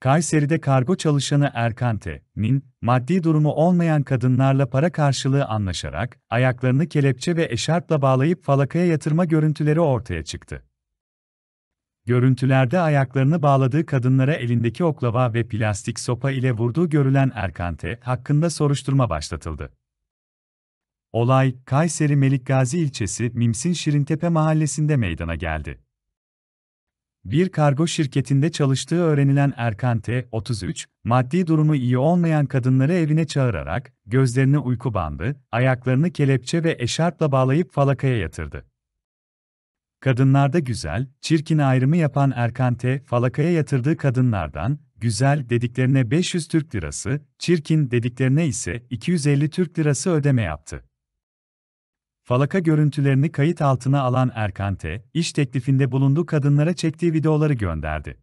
Kayseri'de kargo çalışanı Erkan T.'nin, maddi durumu olmayan kadınlarla para karşılığı anlaşarak, ayaklarını kelepçe ve eşarpla bağlayıp falakaya yatırma görüntüleri ortaya çıktı. Görüntülerde ayaklarını bağladığı kadınlara elindeki oklava ve plastik sopa ile vurduğu görülen Erkan T. hakkında soruşturma başlatıldı. Olay, Kayseri Melikgazi ilçesi Mimsin Şirintepe mahallesinde meydana geldi. Bir kargo şirketinde çalıştığı öğrenilen Erkan T. 33, maddi durumu iyi olmayan kadınları evine çağırarak, gözlerini uyku bandı, ayaklarını kelepçe ve eşarpla bağlayıp falakaya yatırdı. Kadınlarda güzel, çirkin ayrımı yapan Erkan T. falakaya yatırdığı kadınlardan, güzel dediklerine 500 Türk lirası, çirkin dediklerine ise 250 Türk lirası ödeme yaptı. Falaka görüntülerini kayıt altına alan Erkante, iş teklifinde bulunduğu kadınlara çektiği videoları gönderdi.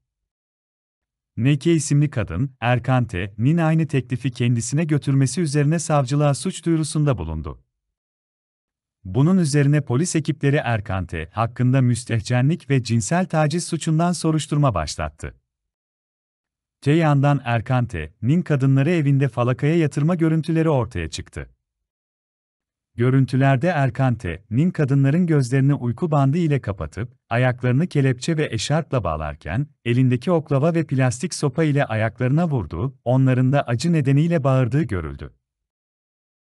Neke isimli kadın, Erkante, Nin aynı teklifi kendisine götürmesi üzerine savcılığa suç duyurusunda bulundu. Bunun üzerine polis ekipleri Erkante hakkında müstehcenlik ve cinsel taciz suçundan soruşturma başlattı. Te yandan Erkante, Nin kadınları evinde falakaya yatırma görüntüleri ortaya çıktı. Görüntülerde Erkante,'nin kadınların gözlerini uyku bandı ile kapatıp, ayaklarını kelepçe ve eşarpla bağlarken, elindeki oklava ve plastik sopa ile ayaklarına vurduğu, onların da acı nedeniyle bağırdığı görüldü.